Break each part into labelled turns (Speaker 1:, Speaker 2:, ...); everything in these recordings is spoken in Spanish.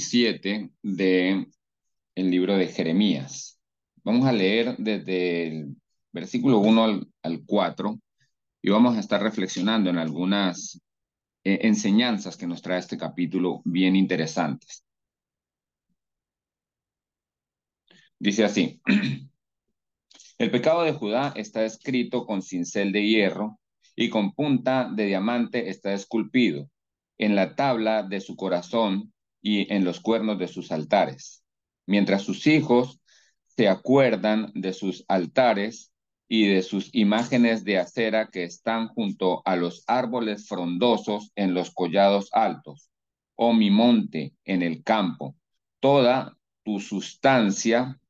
Speaker 1: 17 de el libro de Jeremías. Vamos a leer desde el versículo 1 al, al 4 y vamos a estar reflexionando en algunas eh, enseñanzas que nos trae este capítulo bien interesantes. Dice así, el pecado de Judá está escrito con cincel de hierro y con punta de diamante está esculpido. En la tabla de su corazón y en los cuernos de sus altares, mientras sus hijos se acuerdan de sus altares y de sus imágenes de acera que están junto a los árboles frondosos en los collados altos. o oh mi monte en el campo, toda tu sustancia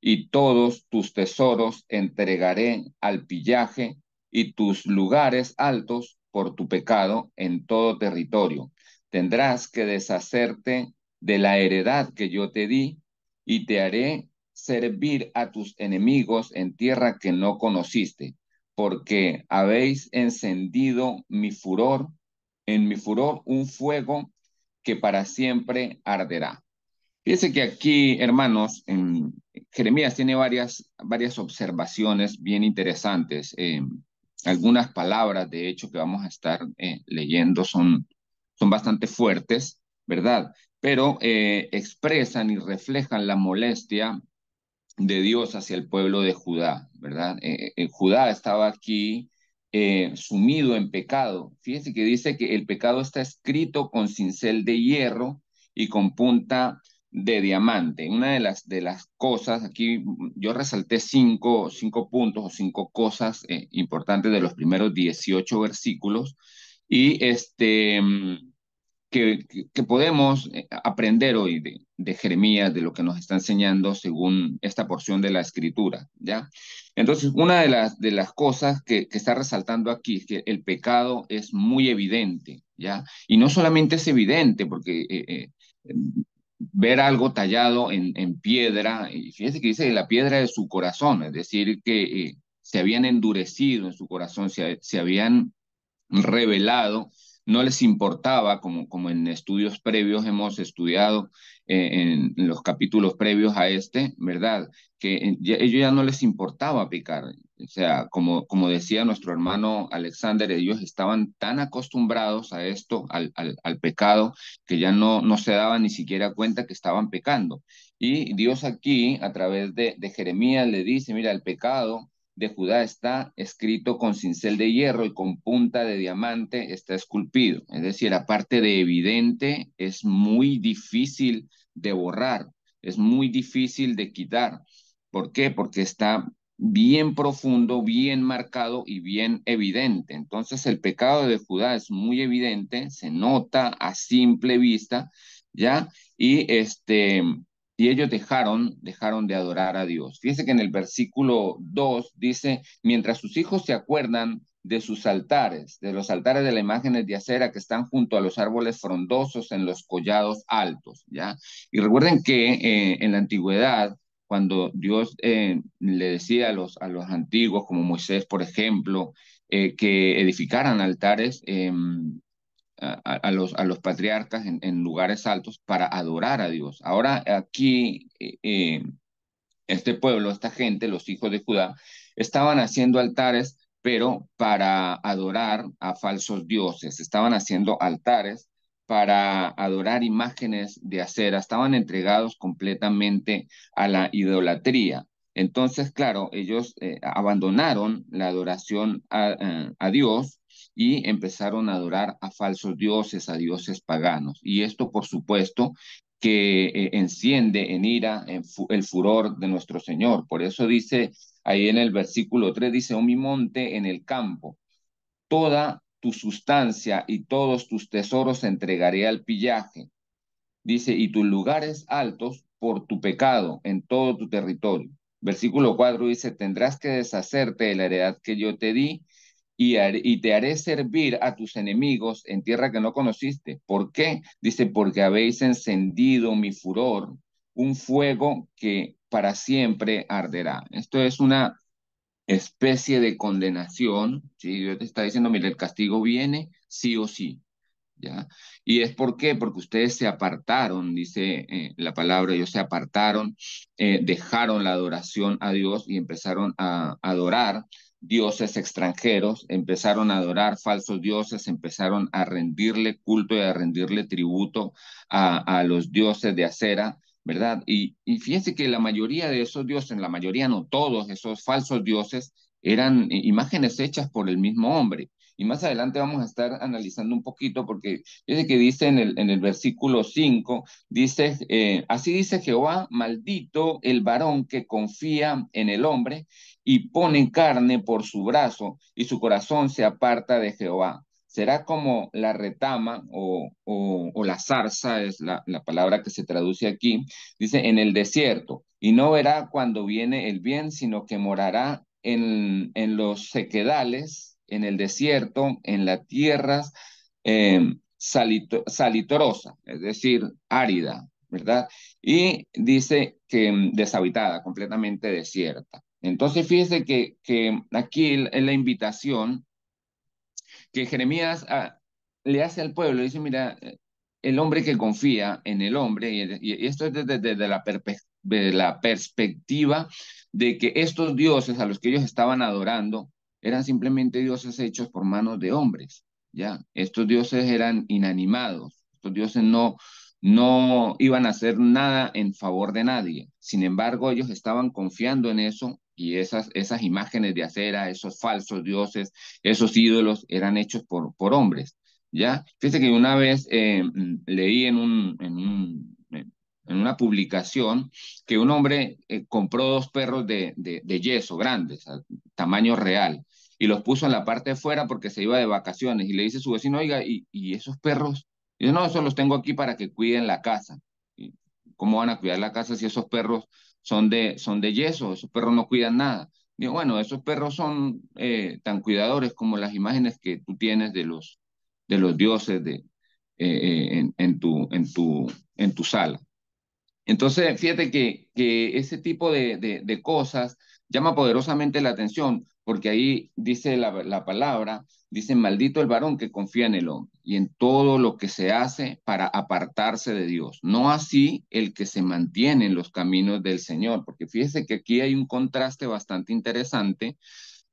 Speaker 1: y todos tus tesoros entregaré al pillaje y tus lugares altos por tu pecado en todo territorio Tendrás que deshacerte de la heredad que yo te di y te haré servir a tus enemigos en tierra que no conociste, porque habéis encendido mi furor, en mi furor un fuego que para siempre arderá. Fíjense que aquí, hermanos, en Jeremías tiene varias, varias observaciones bien interesantes. Eh, algunas palabras, de hecho, que vamos a estar eh, leyendo son son bastante fuertes, ¿verdad? Pero eh, expresan y reflejan la molestia de Dios hacia el pueblo de Judá, ¿verdad? Eh, eh, Judá estaba aquí sumido en pecado. Fíjense que dice que el pecado está escrito con cincel de hierro y con punta de diamante. Una de las, de las cosas, aquí yo resalté cinco, cinco puntos o cinco cosas importantes de los primeros 18 versículos y este, mm, que, que podemos eh, aprender hoy de, Jeremías, de lo que nos está enseñando según esta porción de la escritura, ¿ya? Entonces, una de las, de las cosas que, está resaltando aquí es que el pecado es muy evidente, ¿ya? Y no solamente es evidente, porque... Eh, eh, ver algo tallado en, en piedra, y fíjense que dice la piedra de su corazón, es decir, que se habían endurecido en su corazón, se, se habían revelado, no les importaba, como, como en estudios previos hemos estudiado eh, en, los capítulos previos a este, ¿verdad? Que eh, ya, ellos ya no les importaba pecar O sea, como, como decía nuestro hermano Alexander, ellos estaban tan acostumbrados a esto, al, al, pecado, que ya no, no se daban ni siquiera cuenta que estaban pecando. Y Dios aquí, a través de, de Jeremías, le dice, mira, el pecado de Judá está escrito con cincel de hierro y con punta de diamante está esculpido. Es decir, aparte de evidente, es muy difícil de borrar, es muy difícil de quitar. ¿Por qué? Porque está bien profundo, bien marcado y bien evidente. Entonces el pecado de Judá es muy evidente, se nota a simple vista, ¿ya? Y este, y ellos dejaron, dejaron de adorar a Dios. Fíjese que en el versículo 2 dice, mientras sus hijos se acuerdan de sus altares, de los altares de las imágenes de acera que están junto a los árboles frondosos en los collados altos, ¿ya? Y recuerden que eh, en la antigüedad, cuando Dios eh, le decía a los, a los antiguos, como Moisés, por ejemplo, eh, que edificaran altares, em, a, los, a los patriarcas en, lugares altos para adorar a Dios. Ahora aquí eh, eh, este pueblo, esta gente, los hijos de Judá, estaban haciendo altares, pero para adorar a falsos dioses, estaban haciendo altares para adorar imágenes de acera, estaban entregados completamente a la idolatría. Entonces, claro, ellos eh, abandonaron la adoración a Dios y empezaron a adorar a falsos dioses, a dioses paganos. Y esto, por supuesto, que eh, enciende en ira en el furor de nuestro Señor. Por eso dice ahí en el versículo 3, dice, oh mi monte en el campo, toda tu sustancia y todos tus tesoros entregaré al pillaje. Dice, y tus lugares altos por tu pecado en todo tu territorio. Versículo 4 dice, tendrás que deshacerte de la heredad que yo te di y, te haré servir a tus enemigos en tierra que no conociste. ¿Por qué? Dice, porque habéis encendido mi furor, un fuego que para siempre arderá. Esto es una especie de condenación, ¿sí? Dios te está diciendo, mira, el castigo viene sí o sí, ¿ya? Y es por qué, porque ustedes se apartaron, dice eh, la palabra, ellos se apartaron, eh, dejaron la adoración a Dios y empezaron a adorar dioses extranjeros, empezaron a adorar falsos dioses, empezaron a rendirle culto y a rendirle tributo a, los dioses de acera, ¿verdad? Y, y fíjense que la mayoría de esos dioses, la mayoría no todos, esos falsos dioses eran imágenes hechas por el mismo hombre. Y más adelante vamos a estar analizando un poquito, porque dice que dice en el, en el versículo 5, dice, eh, así dice Jehová, maldito el varón que confía en el hombre y pone carne por su brazo y su corazón se aparta de Jehová. Será como la retama o, la zarza, es la, palabra que se traduce aquí, dice, en el desierto, y no verá cuando viene el bien, sino que morará en, en los sequedales en el desierto, en las tierras eh, es decir, árida, ¿verdad? Y dice que mm, deshabitada, completamente desierta. Entonces, fíjese que, que aquí en la invitación que Jeremías ah, le hace al pueblo, dice, mira, eh, el hombre que confía en el hombre, y, esto es desde, la perspectiva de que estos dioses a los que ellos estaban adorando eran simplemente dioses hechos por manos de hombres, ¿ya? Estos dioses eran inanimados, estos dioses no, no iban a hacer nada en favor de nadie. Sin embargo, ellos estaban confiando en eso y esas, esas imágenes de acera, esos falsos dioses, esos ídolos eran hechos por, por hombres, ¿ya? Fíjese que una vez eh, leí en un, en un en una publicación que un hombre eh, compró dos perros de, yeso grandes, tamaño real, y los puso en la parte de fuera porque se iba de vacaciones. Y le dice a su vecino, oiga, ¿y, esos perros? yo, no, esos los tengo aquí para que cuiden la casa. ¿Cómo van a cuidar la casa si esos perros son de, yeso? Esos perros no cuidan nada. Digo, bueno, esos perros son eh, tan cuidadores como las imágenes que tú tienes de los, dioses en tu sala. Entonces, fíjate que, que ese tipo de, cosas llama poderosamente la atención, porque ahí dice la, la palabra, dice, maldito el varón que confía en el hombre y en todo lo que se hace para apartarse de Dios. No así el que se mantiene en los caminos del Señor, porque fíjese que aquí hay un contraste bastante interesante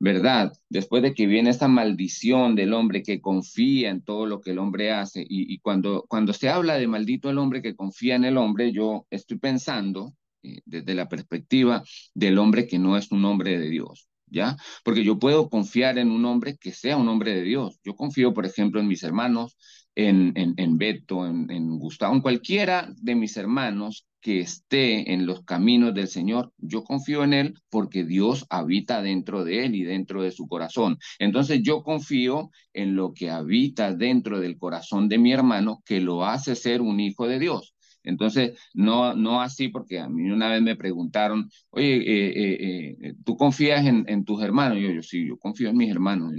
Speaker 1: ¿verdad? Después de que viene esa maldición del hombre que confía en todo lo que el hombre hace, y, cuando, cuando se habla de maldito el hombre que confía en el hombre, yo estoy pensando eh, desde la perspectiva del hombre que no es un hombre de Dios. ¿ya? Porque yo puedo confiar en un hombre que sea un hombre de Dios. Yo confío, por ejemplo, en mis hermanos, en, en, Beto, en, en Gustavo, en cualquiera de mis hermanos que esté en los caminos del Señor, yo confío en Él porque Dios habita dentro de Él y dentro de su corazón. Entonces yo confío en lo que habita dentro del corazón de mi hermano que lo hace ser un hijo de Dios. Entonces, no, no así, porque a mí una vez me preguntaron, oye, eh, eh, eh, ¿tú confías en, tus hermanos? yo, yo, sí, yo confío en mis hermanos.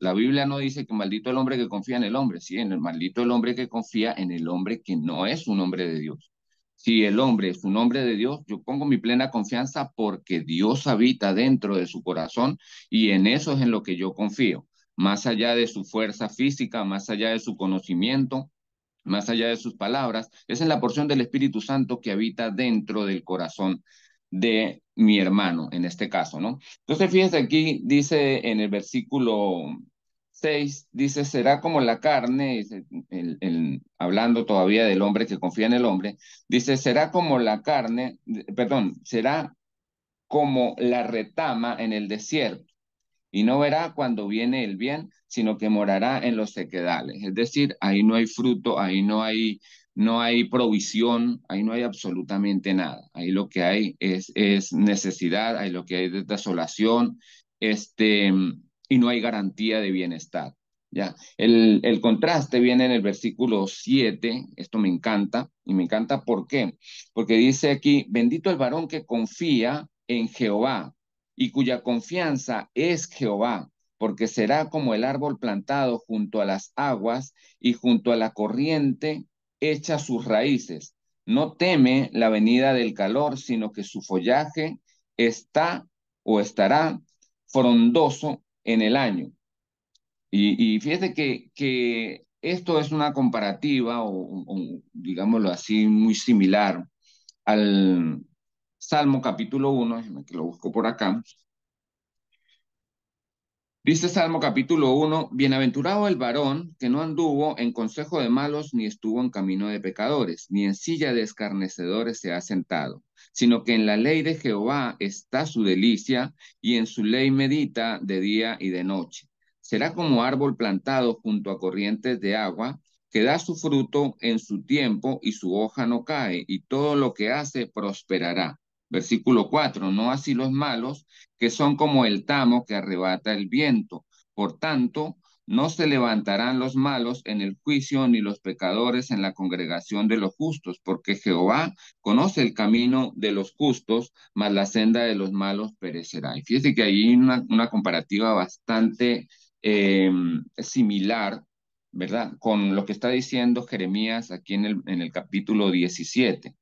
Speaker 1: la Biblia no dice que maldito el hombre que confía en el hombre, sí, en el maldito el hombre que confía en el hombre que no es un hombre de Dios. Si el hombre es un hombre de Dios, yo pongo mi plena confianza porque Dios habita dentro de su corazón y en eso es en lo que yo confío, más allá de su fuerza física, más allá de su conocimiento, más allá de sus palabras, es en la porción del Espíritu Santo que habita dentro del corazón de mi hermano, en este caso, ¿no? Entonces, fíjense aquí, dice en el versículo 6, dice, será como la carne, el, hablando todavía del hombre que confía en el hombre, dice, será como la carne, perdón, será como la retama en el desierto y no verá cuando viene el bien, sino que morará en los sequedales. Es decir, ahí no hay fruto, ahí no hay, no hay provisión, ahí no hay absolutamente nada. Ahí lo que hay es, es necesidad, ahí lo que hay es desolación, este, y no hay garantía de bienestar. Ya, el, el contraste viene en el versículo 7, esto me encanta, y me encanta por qué, porque dice aquí, bendito el varón que confía en Jehová, y cuya confianza es Jehová, porque será como el árbol plantado junto a las aguas y junto a la corriente echa sus raíces. No teme la venida del calor, sino que su follaje está o estará frondoso en el año. Y, y que, que esto es una comparativa, o, o, digámoslo así, muy similar al, Salmo capítulo 1, déjenme que lo busco por acá. Dice Salmo capítulo 1, Bienaventurado el varón que no anduvo en consejo de malos, ni estuvo en camino de pecadores, ni en silla de escarnecedores se ha sentado, sino que en la ley de Jehová está su delicia, y en su ley medita de día y de noche. Será como árbol plantado junto a corrientes de agua, que da su fruto en su tiempo y su hoja no cae, y todo lo que hace prosperará. Versículo 4, no así los malos, que son como el tamo que arrebata el viento. Por tanto, no se levantarán los malos en el juicio, ni los pecadores en la congregación de los justos, porque Jehová conoce el camino de los justos, mas la senda de los malos perecerá. Y fíjese que hay una, comparativa bastante eh, similar, ¿verdad? Con lo que está diciendo Jeremías aquí en el, en el capítulo 17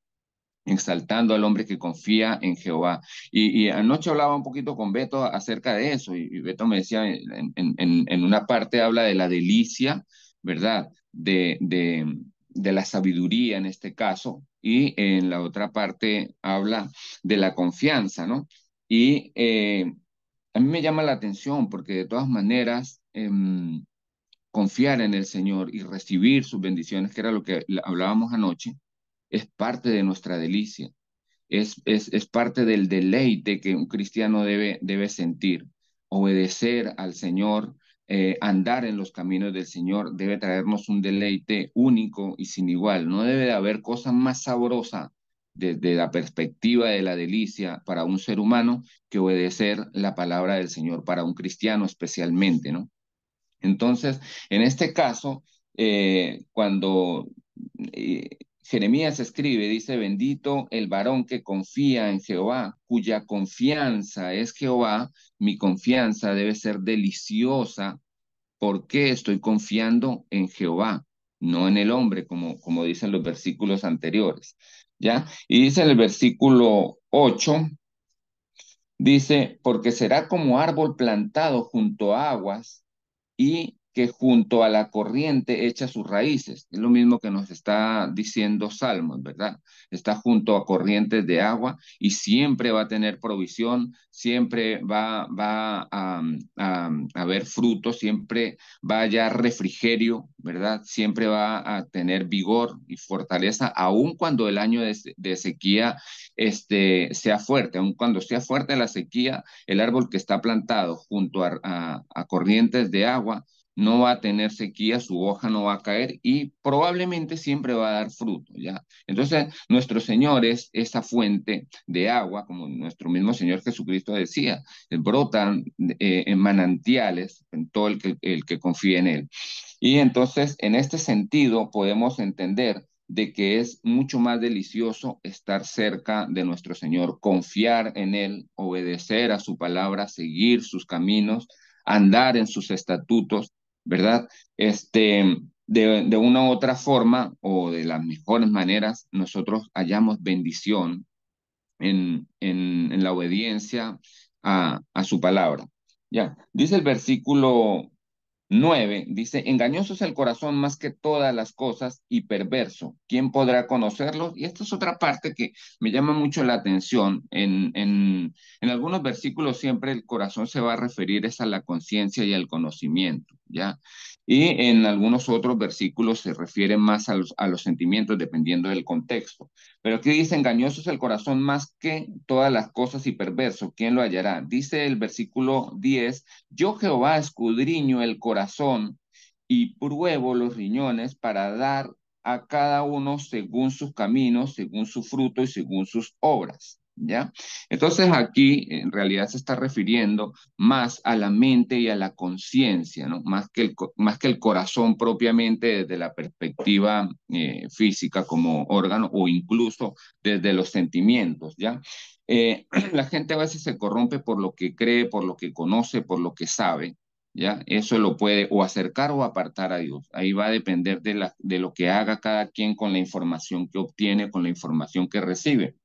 Speaker 1: exaltando al hombre que confía en Jehová. Y, anoche hablaba un poquito con Beto acerca de eso, y, Beto me decía, en, en, una parte habla de la delicia, ¿verdad? De, de, la sabiduría en este caso, y en la otra parte habla de la confianza, ¿no? Y eh, a mí me llama la atención porque de todas maneras... Em, confiar en el Señor y recibir sus bendiciones, que era lo que hablábamos anoche, es parte de nuestra delicia, es, es, parte del deleite que un cristiano debe, debe sentir. Obedecer al Señor, eh, andar en los caminos del Señor debe traernos un deleite único y sin igual. No debe haber cosa más sabrosa desde la perspectiva de la delicia para un ser humano que obedecer la palabra del Señor para un cristiano especialmente, ¿no? Entonces, en este caso, eh, cuando eh, Jeremías escribe, dice, bendito el varón que confía en Jehová, cuya confianza es Jehová, mi confianza debe ser deliciosa, porque estoy confiando en Jehová, no en el hombre, como, como dicen los versículos anteriores. ¿Ya? Y dice en el versículo 8, dice, porque será como árbol plantado junto a aguas y que junto a la corriente echa sus raíces. Es lo mismo que nos está diciendo Salmos, ¿verdad? Está junto a corrientes de agua y siempre va a tener provisión, siempre va, va a, haber mm, mm, frutos, siempre va a hallar refrigerio, ¿verdad? Siempre va a tener vigor y fortaleza, aun cuando el año de, sequía este, sea fuerte, aun cuando sea fuerte la sequía, el árbol que está plantado junto a corrientes de agua, no va a tener sequía, su hoja no va a caer y probablemente siempre va a dar fruto, ¿ya? Entonces, nuestro Señor es esa fuente de agua, como nuestro mismo Señor Jesucristo decía, brotan eh, en manantiales en todo el que, el que confía en Él. Y entonces, en este sentido, podemos entender de que es mucho más delicioso estar cerca de nuestro Señor, confiar en Él, obedecer a su palabra, seguir sus caminos, andar en sus estatutos, ¿verdad? Este, de, una u otra forma o de las mejores maneras, nosotros hallamos bendición en, en, la obediencia a, a su palabra. Ya, dice el versículo 9, dice, engañoso es el corazón más que todas las cosas y perverso. ¿Quién podrá conocerlo? Y esta es otra parte que me llama mucho la atención. En, en, en algunos versículos siempre el corazón se va a referir es a la conciencia y al conocimiento. ¿ya? Y en algunos otros versículos se refiere más a los, sentimientos dependiendo del contexto. Pero aquí dice, engañoso es el corazón más que todas las cosas y perverso, ¿quién lo hallará? Dice el versículo 10, yo Jehová escudriño el corazón y pruebo los riñones para dar a cada uno según sus caminos, según su fruto y según sus obras. ¿ya? Entonces aquí en realidad se está refiriendo más a la mente y a la conciencia, Más que, el, corazón propiamente desde la perspectiva eh, física como órgano o incluso desde los sentimientos, ¿ya? Eh, la gente a veces se corrompe por lo que cree, por lo que conoce, por lo que sabe, ¿ya? Eso lo puede o acercar o apartar a Dios. Ahí va a depender de, de lo que haga cada quien con la información que obtiene, con la información que recibe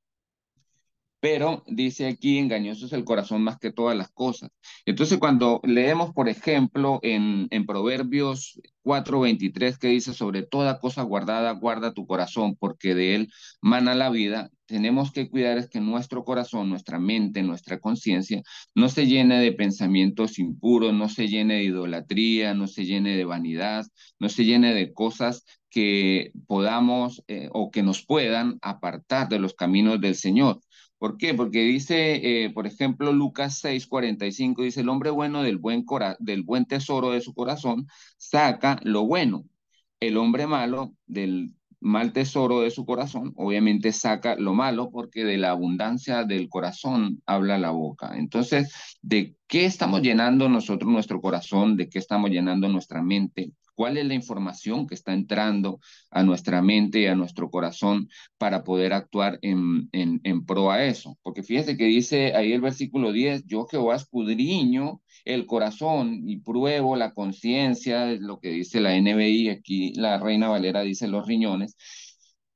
Speaker 1: pero dice aquí, engañoso es el corazón más que todas las cosas. Entonces, cuando leemos, por ejemplo, en, Proverbios 4:23, que dice, sobre toda cosa guardada, guarda tu corazón, porque de él mana la vida, tenemos que cuidar es que nuestro corazón, nuestra mente, nuestra conciencia, no se llene de pensamientos impuros, no se llene de idolatría, no se llene de vanidad, no se llene de cosas que podamos eh, o que nos puedan apartar de los caminos del Señor. ¿Por qué? Porque dice, eh, por ejemplo, Lucas 6:45, dice, el hombre bueno del buen, del buen tesoro de su corazón saca lo bueno. El hombre malo del mal tesoro de su corazón, obviamente saca lo malo porque de la abundancia del corazón habla la boca. Entonces, ¿de qué estamos llenando nosotros nuestro corazón? ¿De qué estamos llenando nuestra mente? cuál es la información que está entrando a nuestra mente y a nuestro corazón para poder actuar en, pro a eso. Porque fíjese que dice ahí el versículo 10, yo Jehová escudriño el corazón y pruebo la conciencia, es lo que dice la NBI, aquí la Reina Valera dice los riñones,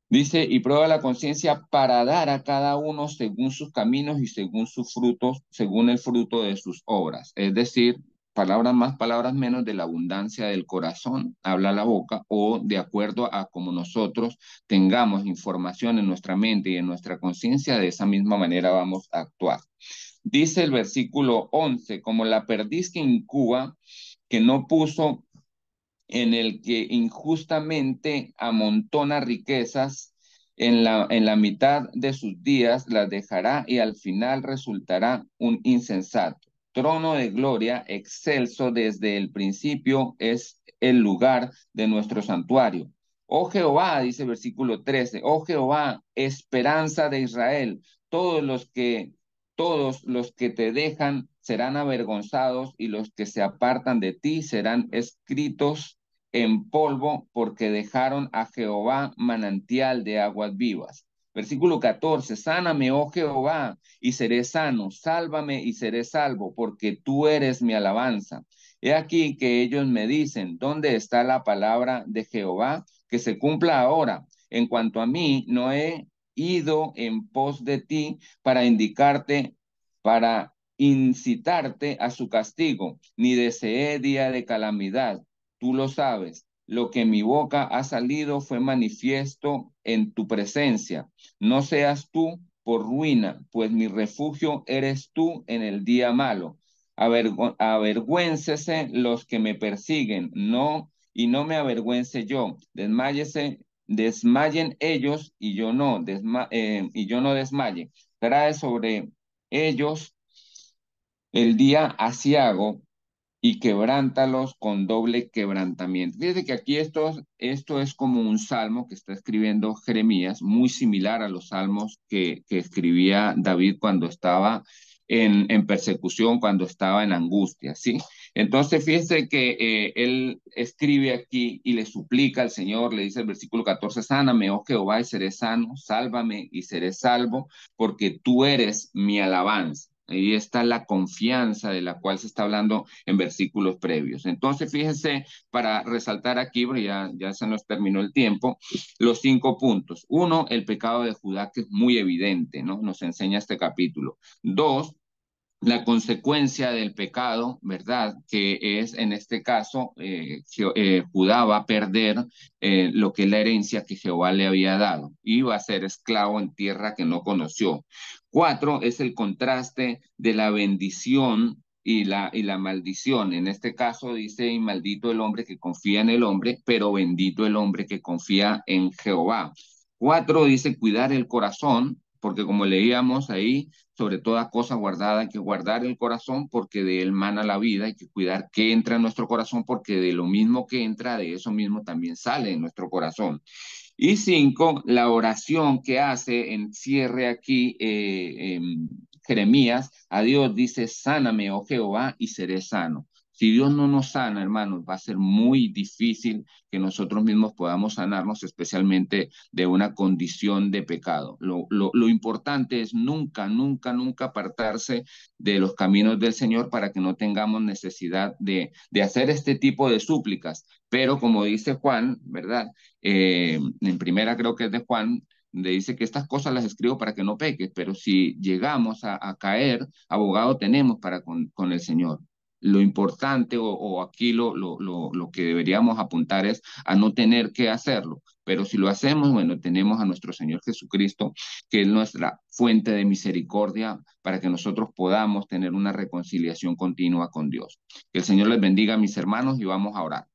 Speaker 1: Dice, y prueba la conciencia para dar a cada uno según sus caminos y según sus frutos, según el fruto de sus obras. Es decir, palabras más, palabras menos, de la abundancia del corazón, habla la boca, o de acuerdo a como nosotros tengamos información en nuestra mente y en nuestra conciencia, de esa misma manera vamos a actuar. Dice el versículo 11, como la perdiz que incuba, que no puso en el que injustamente amontona riquezas, en la, en la mitad de sus días las dejará y al final resultará un insensato trono de gloria excelso desde el principio es el lugar de nuestro santuario. Oh Jehová, dice versículo 13, oh Jehová, esperanza de Israel, todos los que todos los que te dejan serán avergonzados y los que se apartan de ti serán escritos en polvo porque dejaron a Jehová manantial de aguas vivas. Versículo 14, sáname, oh Jehová, y seré sano, sálvame y seré salvo, porque tú eres mi alabanza. He aquí que ellos me dicen, ¿dónde está la palabra de Jehová? Que se cumpla ahora. En cuanto a mí, no he ido en pos de ti para indicarte, para incitarte a su castigo, ni deseé día de calamidad. Tú lo sabes lo que mi boca ha salido fue manifiesto en tu presencia. No seas tú por ruina, pues mi refugio eres tú en el día malo. avergüéncese los que me persiguen, no, y no me avergüence yo. Desmayese, desmayen ellos y yo no, eh, y yo no desmaye. Trae sobre ellos el día asiago y quebrántalos con doble quebrantamiento. Fíjese que aquí esto, esto es como un salmo que está escribiendo Jeremías, muy similar a los salmos que, escribía David cuando estaba en, persecución, cuando estaba en angustia, ¿sí? Entonces, fíjese que eh, él escribe aquí y le suplica al Señor, le dice el versículo 14, sáname, oh Jehová, y seré sano, sálvame y seré salvo, porque tú eres mi alabanza. Ahí está la confianza de la cual se está hablando en versículos previos. Entonces, fíjense, para resaltar aquí, ya, ya se nos terminó el tiempo, los cinco puntos. Uno, el pecado de Judá, que es muy evidente, ¿no? Nos enseña este capítulo. Dos, la consecuencia del pecado, ¿verdad? Que es en este caso, eh, eh, Judá va a perder eh, lo que es la herencia que Jehová le había dado y va a ser esclavo en tierra que no conoció. Cuatro es el contraste de la bendición y la, y la maldición. En este caso dice, y maldito el hombre que confía en el hombre, pero bendito el hombre que confía en Jehová. Cuatro dice cuidar el corazón, porque como leíamos ahí, sobre toda cosa guardada hay que guardar el corazón porque de él mana la vida, hay que cuidar que entra en nuestro corazón porque de lo mismo que entra, de eso mismo también sale en nuestro corazón. Y cinco, la oración que hace en cierre aquí eh, Jeremías a Dios dice, sáname, oh Jehová, y seré sano. Si Dios no nos sana, hermanos, va a ser muy difícil que nosotros mismos podamos sanarnos, especialmente de una condición de pecado. Lo, importante es nunca, nunca, nunca apartarse de los caminos del Señor para que no tengamos necesidad de, hacer este tipo de súplicas. Pero como dice Juan, ¿verdad? Eh, en primera creo que es de Juan, le dice que estas cosas las escribo para que no peques, pero si llegamos a, caer, abogado tenemos para con, el Señor lo importante o, aquí lo, lo, lo, que deberíamos apuntar es a no tener que hacerlo. Pero si lo hacemos, bueno, tenemos a nuestro Señor Jesucristo, que es nuestra fuente de misericordia para que nosotros podamos tener una reconciliación continua con Dios. Que el Señor les bendiga, mis hermanos, y vamos a orar.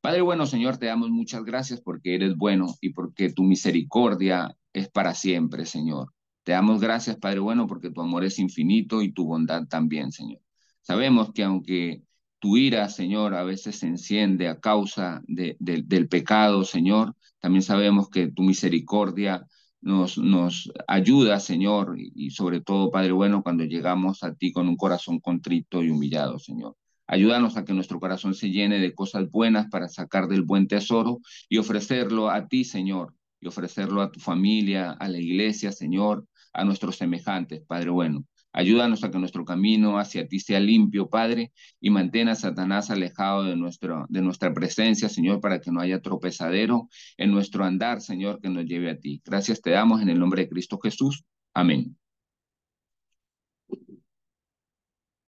Speaker 1: Padre bueno, Señor, te damos muchas gracias porque eres bueno y porque tu misericordia es para siempre, Señor. Te damos gracias, Padre bueno, porque tu amor es infinito y tu bondad también, Señor. Sabemos que aunque tu ira, Señor, a veces se enciende a causa del pecado, Señor, también sabemos que tu misericordia nos, ayuda, Señor, y sobre todo, Padre bueno, cuando llegamos a ti con un corazón contrito y humillado, Señor. Ayúdanos a que nuestro corazón se llene de cosas buenas para sacar del buen tesoro y ofrecerlo a ti, Señor, y ofrecerlo a tu familia, a la iglesia, Señor, a nuestros semejantes, Padre bueno. Ayúdanos a que nuestro camino hacia ti sea limpio, Padre, y mantén a Satanás alejado de, nuestro, de nuestra presencia, Señor, para que no haya tropezadero en nuestro andar, Señor, que nos lleve a ti. Gracias te damos en el nombre de Cristo Jesús. Amén.